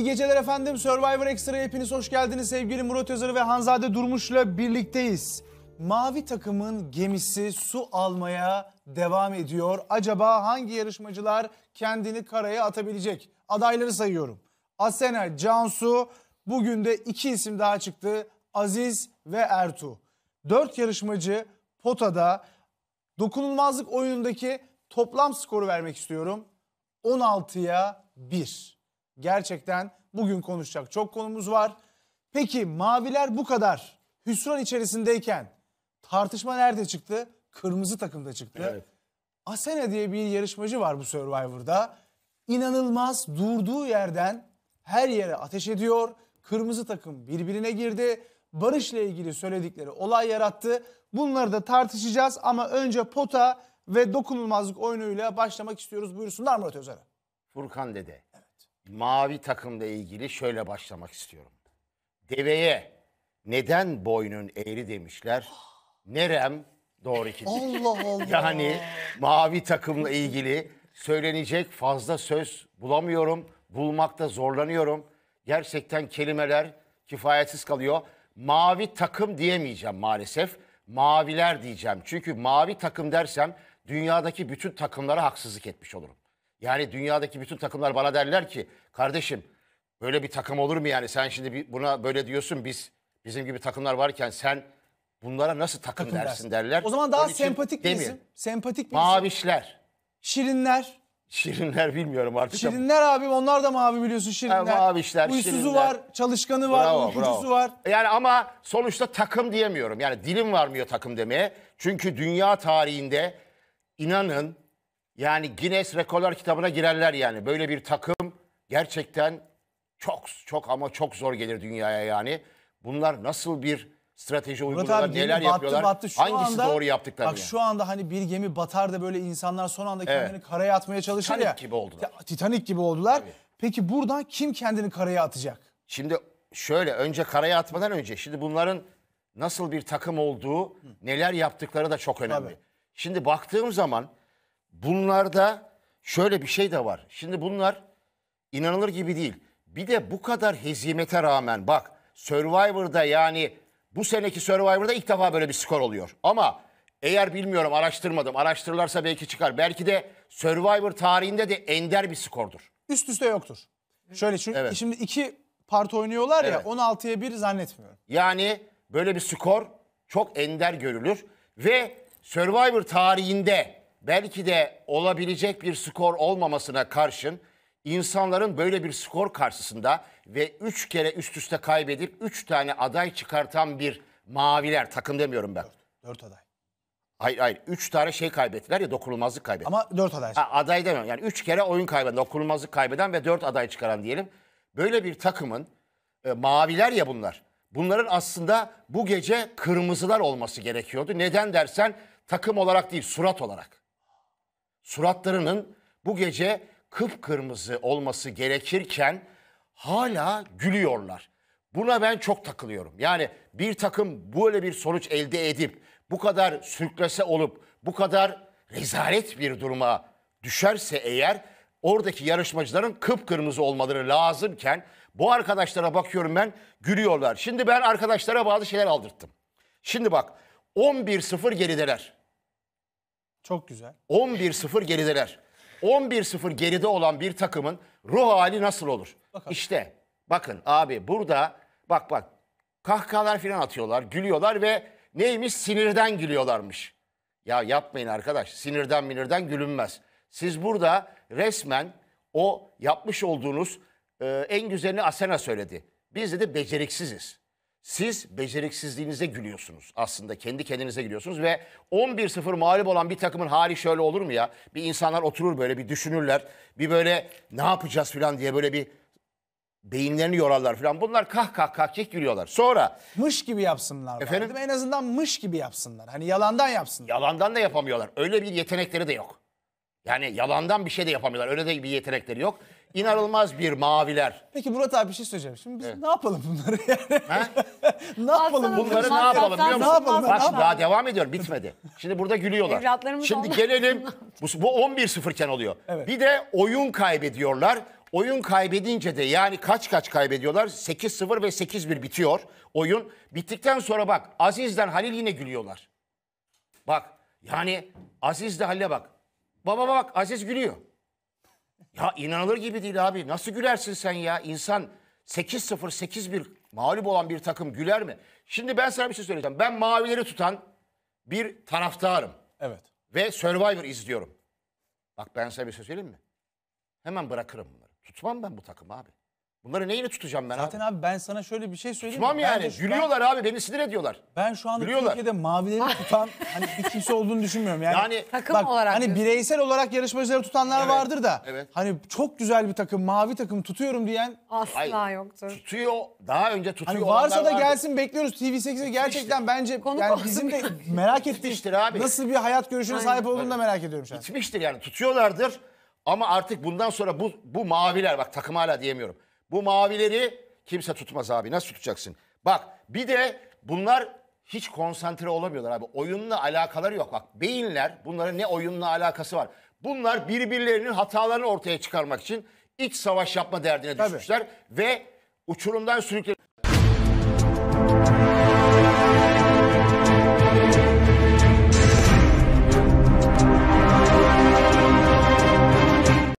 İyi geceler efendim. Survivor Extra hepiniz hoş geldiniz. Sevgili Murat Özer ve Hanzade Durmuş'la birlikteyiz. Mavi takımın gemisi su almaya devam ediyor. Acaba hangi yarışmacılar kendini karaya atabilecek? Adayları sayıyorum. Asena, Cansu, bugün de iki isim daha çıktı. Aziz ve Ertu. Dört yarışmacı potada dokunulmazlık oyunundaki toplam skoru vermek istiyorum. 16'ya 1. Gerçekten bugün konuşacak çok konumuz var. Peki maviler bu kadar hüsran içerisindeyken tartışma nerede çıktı? Kırmızı takımda çıktı. Evet. Asena diye bir yarışmacı var bu Survivor'da. İnanılmaz durduğu yerden her yere ateş ediyor. Kırmızı takım birbirine girdi. Barış'la ilgili söyledikleri olay yarattı. Bunları da tartışacağız ama önce pota ve dokunulmazlık oyunuyla başlamak istiyoruz. Buyursunlar Murat Özer'e. Furkan Dede mavi takımla ilgili şöyle başlamak istiyorum. Deveye neden boynun eğri demişler? Nerem doğru ki. Allah Allah. Yani mavi takımla ilgili söylenecek fazla söz bulamıyorum. Bulmakta zorlanıyorum. Gerçekten kelimeler kifayetsiz kalıyor. Mavi takım diyemeyeceğim maalesef. Maviler diyeceğim. Çünkü mavi takım dersem dünyadaki bütün takımlara haksızlık etmiş olurum. Yani dünyadaki bütün takımlar bana derler ki kardeşim böyle bir takım olur mu yani sen şimdi buna böyle diyorsun biz bizim gibi takımlar varken sen bunlara nasıl takım, takım dersin, derler. O zaman daha Onun sempatik bir isim. Sempatik bir Mavişler. Isim. Şirinler. Şirinler bilmiyorum artık. Şirinler ama. abim onlar da mavi biliyorsun şirinler. Ha, mavişler, Uysuzu şirinler. var, çalışkanı var, bravo, uykucusu var. Yani ama sonuçta takım diyemiyorum. Yani dilim varmıyor takım demeye. Çünkü dünya tarihinde inanın yani Guinness Rekorlar kitabına girerler yani. Böyle bir takım gerçekten çok çok ama çok zor gelir dünyaya yani. Bunlar nasıl bir strateji uyguluyorlar, neler battı, yapıyorlar, battı. Şu hangisi anda, doğru yaptıkları. Bak yani. şu anda hani bir gemi batar da böyle insanlar son anda kendini evet. karaya atmaya çalışır Titanic ya. Gibi oldular. Titanic gibi oldular. Tabii. Peki buradan kim kendini karaya atacak? Şimdi şöyle önce karaya atmadan önce şimdi bunların nasıl bir takım olduğu, neler yaptıkları da çok önemli. Tabii. Şimdi baktığım zaman bunlarda şöyle bir şey de var. Şimdi bunlar inanılır gibi değil. Bir de bu kadar hezimete rağmen bak Survivor'da yani bu seneki Survivor'da ilk defa böyle bir skor oluyor. Ama eğer bilmiyorum araştırmadım. Araştırırlarsa belki çıkar. Belki de Survivor tarihinde de ender bir skordur. Üst üste yoktur. Şöyle çünkü Evet. şimdi iki parti oynuyorlar ya Evet. 16'ya 1 zannetmiyorum. Yani böyle bir skor çok ender görülür ve Survivor tarihinde belki de olabilecek bir skor olmamasına karşın insanların böyle bir skor karşısında ve 3 kere üst üste kaybedip 3 tane aday çıkartan bir maviler takım demiyorum ben. 4 aday. Hayır hayır 3 tane şey kaybettiler ya dokunulmazlık kaybetti. Ama 4 aday. Ha, aday demiyorum yani 3 kere oyun kaybeden dokunulmazlık kaybeden ve 4 aday çıkaran diyelim. Böyle bir takımın e, maviler ya bunlar. Bunların aslında bu gece kırmızılar olması gerekiyordu. Neden dersen takım olarak değil surat olarak suratlarının bu gece kıpkırmızı olması gerekirken hala gülüyorlar. Buna ben çok takılıyorum. Yani bir takım böyle bir sonuç elde edip bu kadar sürklese olup bu kadar rezalet bir duruma düşerse eğer oradaki yarışmacıların kıpkırmızı olmaları lazımken bu arkadaşlara bakıyorum ben gülüyorlar. Şimdi ben arkadaşlara bazı şeyler aldırttım. Şimdi bak 11-0 gerideler. Çok güzel. 11-0 gerideler. 11-0 geride olan bir takımın ruh hali nasıl olur? Bakalım. İşte bakın abi burada bak bak kahkahalar falan atıyorlar, gülüyorlar ve neymiş sinirden gülüyorlarmış. Ya yapmayın arkadaş sinirden minirden gülünmez. Siz burada resmen o yapmış olduğunuz e, en güzelini Asena söyledi. Biz de beceriksiziz. Siz beceriksizliğinize gülüyorsunuz aslında. Kendi kendinize gülüyorsunuz ve 11-0 mağlup olan bir takımın hali şöyle olur mu ya? Bir insanlar oturur böyle bir düşünürler. Bir böyle ne yapacağız falan diye böyle bir beyinlerini yorarlar falan. Bunlar kah kah kah kih gülüyorlar. Sonra Mış gibi yapsınlar. Efendim? Efendim? En azından mış gibi yapsınlar. Hani yalandan yapsınlar. yalandan da yapamıyorlar. Öyle bir yetenekleri de yok. Yani yalandan bir şey de yapamıyorlar. Öyle de bir yetenekleri yok. İnanılmaz bir maviler. Peki Murat abi bir şey söyleyeceğim. Şimdi biz Evet. ne yapalım bunları yani? ne yapalım bunları? ne yapalım biliyor musun? Ne yapalım, ne Bak yapalım? daha devam ediyor bitmedi. Şimdi burada gülüyorlar. Şimdi gelelim bu, bu 11 iken oluyor. Evet. Bir de oyun kaybediyorlar. Oyun kaybedince de yani kaç kaç kaybediyorlar? 8-0 ve 8-1 bitiyor oyun. Bittikten sonra bak Aziz'den Halil yine gülüyorlar. Bak yani Aziz de Halil'e bak. Baba bak Aziz gülüyor. Ya inanılır gibi değil abi. Nasıl gülersin sen ya? İnsan 8-0, 8-1 mağlup olan bir takım güler mi? Şimdi ben sana bir şey söyleyeceğim. Ben mavileri tutan bir taraftarım. Evet. Ve Survivor izliyorum. Bak ben sana bir şey söyleyeyim mi? Hemen bırakırım bunları. Tutmam ben bu takımı abi. Bunları neyini tutacağım ben Zaten abi? abi ben sana şöyle bir şey söyleyeyim. Tutmam mi? yani. Bence şu- Gülüyorlar abi beni sinir ediyorlar. Ben şu anda Gülüyorlar. Türkiye'de mavileri tutan hani bir kimse olduğunu düşünmüyorum. Yani, Yani- Takım bak, olarak hani diyorsun. bireysel olarak yarışmacıları tutanlar Evet, vardır da evet. hani çok güzel bir takım, mavi takım tutuyorum diyen Asla Hayır. yoktur. Tutuyor daha önce tutuyor. hani varsa da olanlar gelsin bekliyoruz TV8'e gerçekten bence Konu yani bizim de merak ettiğimiz abi. nasıl bir hayat görüşüne Aynen. sahip olduğunu da merak ediyorum şu an. Bitmiştir yani tutuyorlardır. Ama artık bundan sonra bu, bu maviler bak takım hala diyemiyorum. Bu mavileri kimse tutmaz abi. Nasıl tutacaksın? Bak bir de bunlar hiç konsantre olamıyorlar abi. Oyunla alakaları yok. Bak beyinler bunların ne oyunla alakası var. Bunlar birbirlerinin hatalarını ortaya çıkarmak için iç savaş yapma derdine Tabii. düşmüşler ve uçurumdan sürükleniyor.